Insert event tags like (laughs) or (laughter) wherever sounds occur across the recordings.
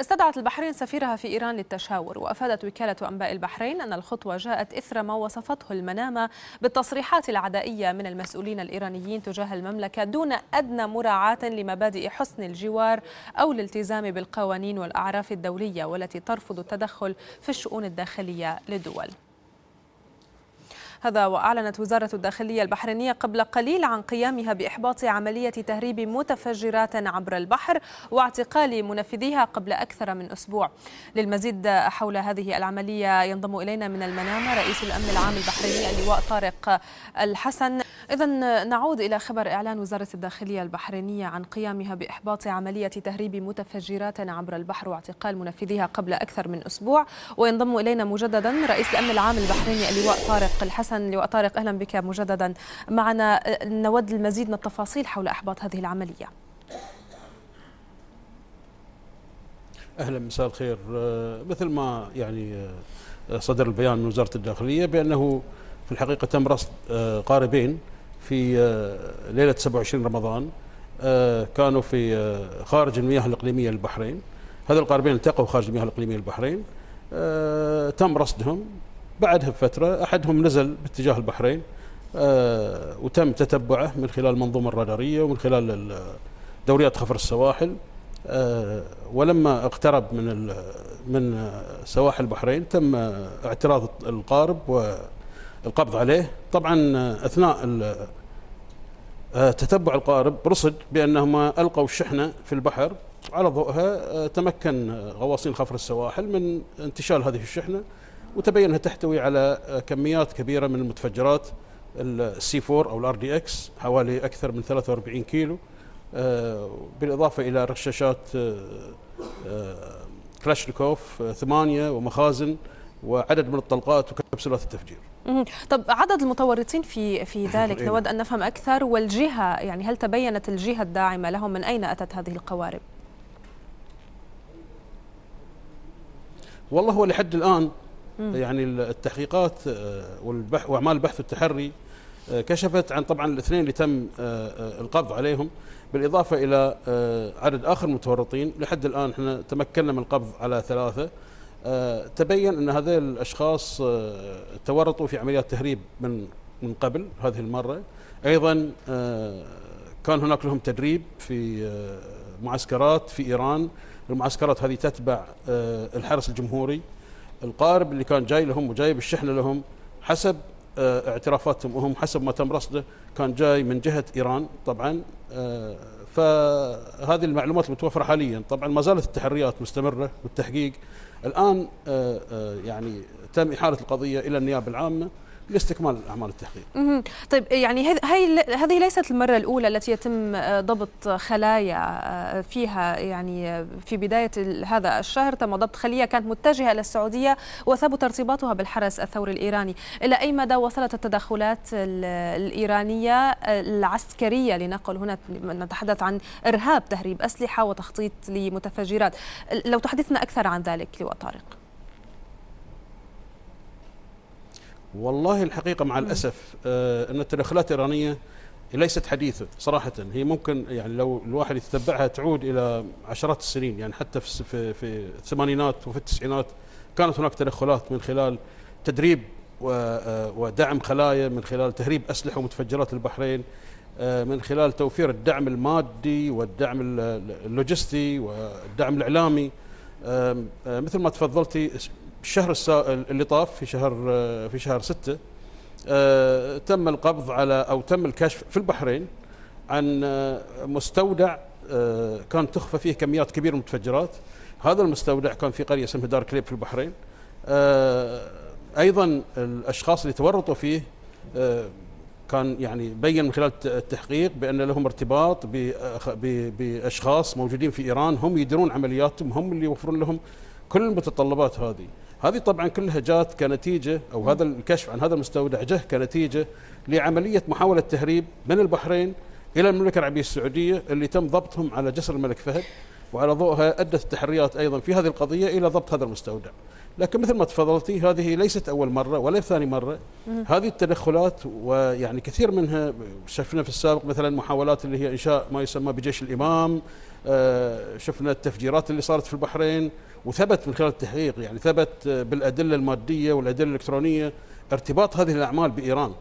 استدعت البحرين سفيرها في إيران للتشاور وأفادت وكالة أنباء البحرين أن الخطوة جاءت إثر ما وصفته المنامة بالتصريحات العدائية من المسؤولين الإيرانيين تجاه المملكة دون أدنى مراعاة لمبادئ حسن الجوار أو الالتزام بالقوانين والأعراف الدولية والتي ترفض التدخل في الشؤون الداخلية للدول هذا وأعلنت وزارة الداخلية البحرينية قبل قليل عن قيامها بإحباط عملية تهريب متفجرات عبر البحر واعتقال منفذيها قبل أكثر من أسبوع للمزيد حول هذه العملية ينضم إلينا من المنامة رئيس الأمن العام البحريني اللواء طارق الحسن إذا نعود إلى خبر إعلان وزارة الداخلية البحرينية عن قيامها بإحباط عملية تهريب متفجرات عبر البحر واعتقال منفذيها قبل أكثر من أسبوع وينضم إلينا مجددا رئيس الأمن العام البحريني اللواء طارق الحسن لواء طارق أهلا بك مجددا معنا آه، نود المزيد من التفاصيل حول إحباط هذه العملية أهلا مساء الخير آه، مثل ما يعني آه، صدر البيان من وزارة الداخلية بأنه في الحقيقة تم رصد قاربين في آه، ليلة 27 رمضان آه، كانوا في آه، خارج المياه الإقليمية للبحرين هذول القاربين التقوا خارج المياه الإقليمية للبحرين تم رصدهم بعدها بفترة أحدهم نزل باتجاه البحرين وتم تتبعه من خلال المنظومة الرادارية ومن خلال دوريات خفر السواحل ولما اقترب من من سواحل البحرين تم اعتراض القارب و القبض عليه طبعا آه، أثناء آه، تتبع القارب رصد بأنهما ألقوا الشحنة في البحر على ضوئها آه، تمكن غواصين خفر السواحل من انتشال هذه الشحنة وتبين أنها تحتوي على كميات كبيرة من المتفجرات السي 4 أو الار دي اكس حوالي أكثر من 43 كيلو بالإضافة إلى رشاشات كلاشنكوف ثمانية ومخازن وعدد من الطلقات وكبسولات التفجير طب عدد المتورطين في في (laughs) ذلك إيه. نود ان نفهم اكثر والجهه يعني هل تبينت الجهه الداعمه لهم من اين اتت هذه القوارب؟ والله هو لحد الان يعني التحقيقات آه، والبحث واعمال البحث والتحري آه، كشفت عن طبعا الاثنين اللي تم آه، القبض عليهم بالاضافه الى عدد اخر متورطين لحد الان احنا تمكنا من القبض على ثلاثه آه، تبين أن هذول الأشخاص آه، تورطوا في عمليات تهريب من من قبل هذه المرة أيضا آه، كان هناك لهم تدريب في معسكرات في إيران المعسكرات هذه تتبع الحرس الجمهوري القارب اللي كان جاي لهم وجايب الشحنة لهم حسب اعترافاتهم وهم حسب ما تم رصده كان جاي من جهة إيران طبعا فهذه المعلومات المتوفرة حاليا طبعا ما زالت التحريات مستمرة والتحقيق الآن آه، آه، يعني تم إحالة القضية إلى النيابة العامة لاستكمال اعمال التحقيق. طيب يعني هي هذه ليست المره الاولى التي يتم آه، ضبط خلايا آه، فيها يعني آه، في بدايه هذا الشهر تم ضبط خليه كانت متجهه الى السعوديه وثبت ارتباطها بالحرس الثوري الايراني، الى اي مدى وصلت التدخلات الايرانيه العسكريه لنقل هنا نتحدث عن ارهاب تهريب اسلحه وتخطيط لمتفجرات، لو تحدثنا اكثر عن ذلك لواء طارق. والله الحقيقه مع الاسف آه، ان التدخلات الايرانيه ليست حديثة صراحة هي ممكن يعني لو الواحد يتتبعها تعود إلى عشرات السنين يعني حتى في في الثمانينات وفي التسعينات كانت هناك تدخلات من خلال تدريب آه، ودعم خلايا من خلال تهريب أسلحة ومتفجرات البحرين آه، من خلال توفير الدعم المادي والدعم اللوجستي والدعم الإعلامي مثل ما تفضلتي الشهر اللي طاف في شهر في شهر 6 آه، تم القبض على او تم الكشف في البحرين عن آه، مستودع آه، كان تخفى فيه كميات كبيره من المتفجرات هذا المستودع كان في قريه اسمها دار كليب في البحرين ايضا الاشخاص اللي تورطوا فيه كان يعني بين من خلال التحقيق بان لهم ارتباط باشخاص موجودين في ايران هم يديرون عملياتهم هم اللي يوفرون لهم كل المتطلبات هذه هذه طبعا كلها جات كنتيجة أو م. هذا الكشف عن هذا المستودع جه كنتيجة لعملية محاولة تهريب من البحرين إلى المملكة العربية السعودية اللي تم ضبطهم على جسر الملك فهد وعلى ضوءها أدت التحريات أيضا في هذه القضية إلى ضبط هذا المستودع لكن مثل ما تفضلتي هذه ليست أول مرة ولا ثاني مرة م. هذه التدخلات ويعني كثير منها شفنا في السابق مثلا محاولات اللي هي إنشاء ما يسمى بجيش الإمام آه، شفنا التفجيرات اللي صارت في البحرين وثبت من خلال التحقيق يعني ثبت آه، بالادله الماديه والادله الالكترونيه ارتباط هذه الاعمال بايران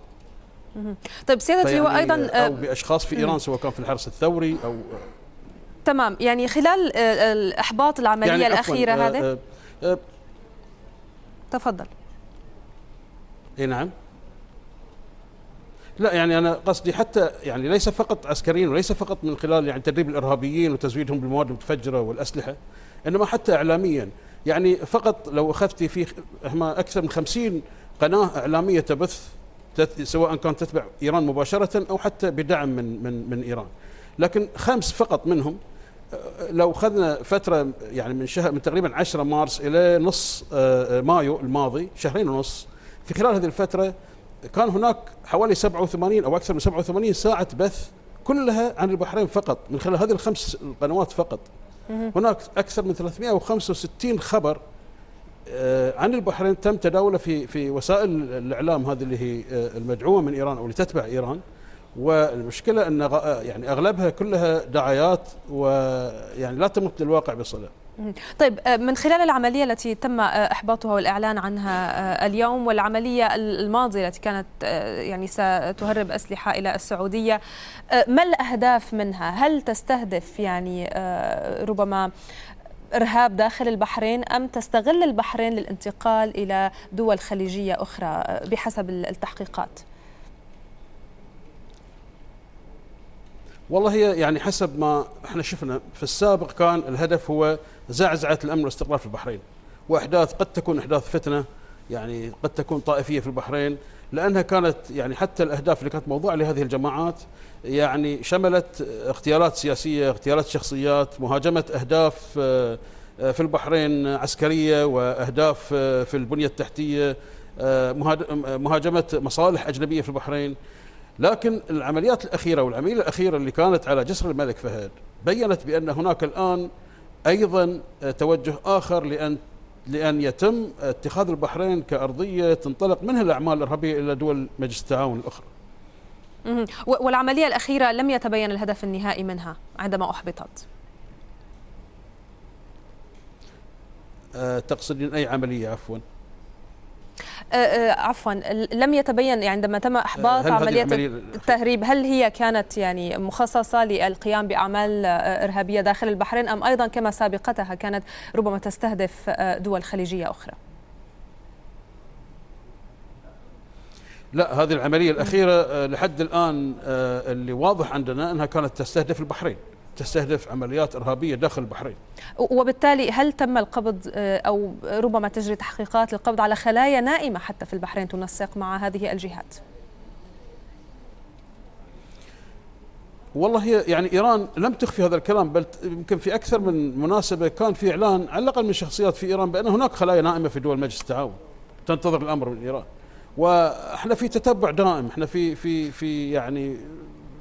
طيب سيادتي هو ايضا آه، او باشخاص في ايران سواء كان في الحرس الثوري او تمام يعني خلال الاحباط العمليه يعني الاخيره هذه تفضل اي نعم لا يعني انا قصدي حتى يعني ليس فقط عسكريين وليس فقط من خلال يعني تدريب الارهابيين وتزويدهم بالمواد المتفجره والاسلحه انما حتى اعلاميا يعني فقط لو اخذتي في اكثر من 50 قناه اعلاميه تبث سواء كانت تتبع ايران مباشره او حتى بدعم من من من ايران لكن خمس فقط منهم آه، لو اخذنا فتره يعني من شهر من تقريبا 10 مارس الى نص آه، آه، مايو الماضي شهرين ونص في خلال هذه الفتره كان هناك حوالي 87 او اكثر من 87 ساعه بث كلها عن البحرين فقط من خلال هذه الخمس قنوات فقط هناك اكثر من 365 خبر آه، عن البحرين تم تداوله في في وسائل الاعلام هذه اللي هي آه، المدعومه من ايران او اللي تتبع ايران والمشكله ان آه، يعني اغلبها كلها دعايات ويعني لا تمت للواقع بصله. طيب آه، من خلال العملية التي تم آه، إحباطها والإعلان عنها آه، اليوم والعملية الماضية التي كانت يعني ستهرب أسلحة إلى السعودية ما الأهداف منها؟ هل تستهدف يعني ربما إرهاب داخل البحرين أم تستغل البحرين للانتقال إلى دول خليجية أخرى بحسب التحقيقات؟ والله هي يعني حسب ما احنا شفنا في السابق كان الهدف هو زعزعة الأمن والاستقرار في البحرين وأحداث قد تكون أحداث فتنة يعني قد تكون طائفية في البحرين لأنها كانت يعني حتى الأهداف اللي كانت موضوعة لهذه الجماعات يعني شملت اغتيالات سياسية اغتيالات شخصيات مهاجمة أهداف آه، في البحرين عسكرية وأهداف آه، في البنية التحتية آه، مهاجمة مصالح أجنبية في البحرين لكن العمليات الأخيرة والعملية الأخيرة اللي كانت على جسر الملك فهد بينت بأن هناك الآن أيضا آه، توجه آخر لأن لأن يتم اتخاذ البحرين كأرضية تنطلق منها الأعمال الإرهابية إلى دول مجلس التعاون الأخرى والعملية الأخيرة لم يتبين الهدف النهائي منها عندما أحبطت آه، تقصدين أي عملية عفواً آه، آه، عفوا لم يتبين يعني عندما تم احباط عمليه التهريب هل هي كانت يعني مخصصه للقيام باعمال آه، ارهابيه داخل البحرين ام ايضا كما سابقتها كانت ربما تستهدف دول خليجيه اخرى؟ لا هذه العمليه الاخيره لحد الان اللي واضح عندنا انها كانت تستهدف البحرين تستهدف عمليات إرهابية داخل البحرين وبالتالي هل تم القبض آه، أو ربما تجري تحقيقات للقبض على خلايا نائمة حتى في البحرين تنسق مع هذه الجهات والله هي يعني ايران لم تخفي هذا الكلام بل يمكن في اكثر من مناسبه كان في اعلان على الاقل من شخصيات في ايران بان هناك خلايا نائمه في دول مجلس التعاون تنتظر الامر من ايران واحنا في تتبع دائم احنا في في في يعني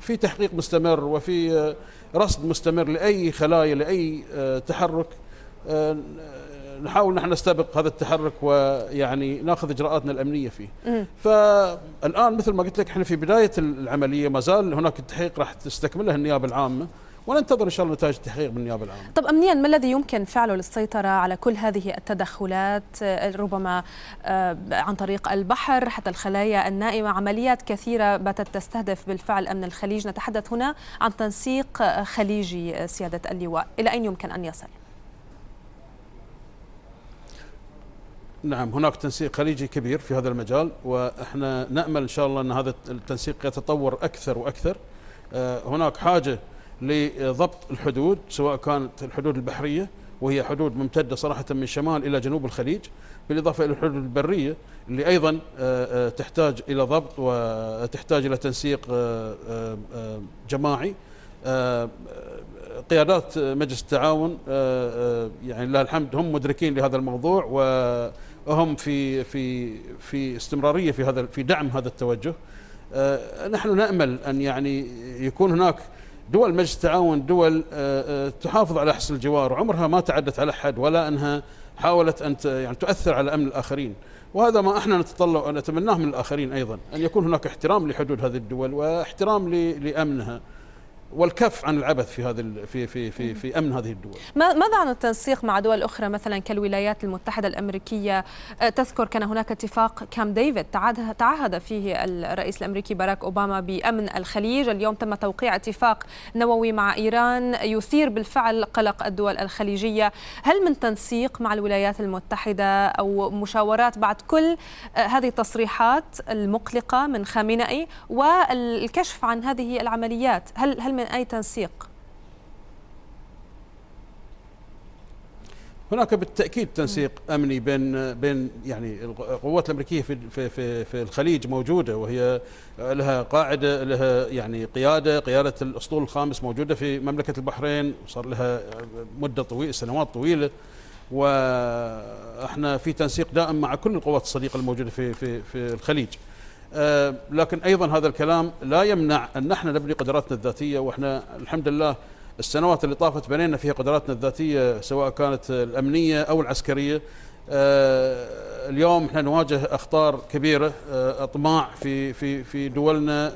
في تحقيق مستمر وفي آه، رصد مستمر لاي خلايا لاي آه، تحرك آه، نحاول نحن نستبق هذا التحرك ويعني ناخذ اجراءاتنا الامنيه فيه. فالان مثل ما قلت لك احنا في بدايه العمليه ما زال هناك التحقيق راح تستكمله النيابه العامه وننتظر ان شاء الله نتائج التحقيق من النيابه العامه. طب امنيا ما الذي يمكن فعله للسيطره على كل هذه التدخلات آه، ربما آه، عن طريق البحر حتى الخلايا النائمه عمليات كثيره باتت تستهدف بالفعل امن الخليج نتحدث هنا عن تنسيق آه، خليجي سياده اللواء الى اين يمكن ان يصل؟ نعم هناك تنسيق خليجي كبير في هذا المجال واحنا نامل ان شاء الله ان هذا التنسيق يتطور اكثر واكثر هناك حاجه لضبط الحدود سواء كانت الحدود البحرية وهي حدود ممتدة صراحة من شمال إلى جنوب الخليج بالإضافة إلى الحدود البرية اللي أيضا آه، آه، تحتاج إلى ضبط وتحتاج آه، إلى تنسيق جماعي قيادات مجلس التعاون يعني لله الحمد هم مدركين لهذا الموضوع وهم في في في استمراريه في هذا في دعم هذا التوجه نحن نامل ان يعني يكون هناك دول مجلس التعاون دول آه، آه، تحافظ على حسن الجوار عمرها ما تعدت على أحد ولا أنها حاولت أن يعني تؤثر على أمن الآخرين وهذا ما احنا نتطلع ونتمناه من الآخرين أيضا أن يكون هناك احترام لحدود هذه الدول واحترام لأمنها والكف عن العبث في هذا في في في في امن هذه الدول. ماذا عن التنسيق مع دول اخرى مثلا كالولايات المتحده الامريكيه؟ أه، تذكر كان هناك اتفاق كام ديفيد تعهد فيه الرئيس الامريكي باراك اوباما بامن الخليج، اليوم تم توقيع اتفاق نووي مع ايران يثير بالفعل قلق الدول الخليجيه، هل من تنسيق مع الولايات المتحده او مشاورات بعد كل أه، هذه التصريحات المقلقه من خامنئي والكشف عن هذه العمليات، هل هل من أي تنسيق هناك بالتاكيد تنسيق امني بين بين يعني القوات الامريكيه في في في الخليج موجوده وهي لها قاعده لها يعني قياده قياده الاسطول الخامس موجوده في مملكه البحرين وصار لها مده طويله سنوات طويله واحنا في تنسيق دائم مع كل القوات الصديقه الموجوده في في في الخليج آه، لكن ايضا هذا الكلام لا يمنع ان نحن نبني قدراتنا الذاتيه واحنا الحمد لله السنوات اللي طافت بنينا فيها قدراتنا الذاتيه سواء كانت الامنيه او العسكريه آه، اليوم احنا نواجه اخطار كبيره آه، اطماع في في في دولنا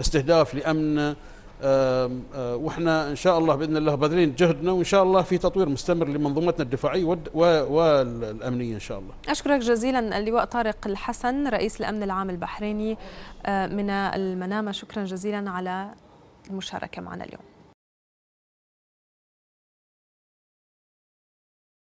استهداف لامننا آه، واحنا ان شاء الله باذن الله بذلين جهدنا وان شاء الله في تطوير مستمر لمنظومتنا الدفاعيه والامنيه ان شاء الله. اشكرك جزيلا اللواء طارق الحسن رئيس الامن العام البحريني آه، من المنامه شكرا جزيلا على المشاركه معنا اليوم.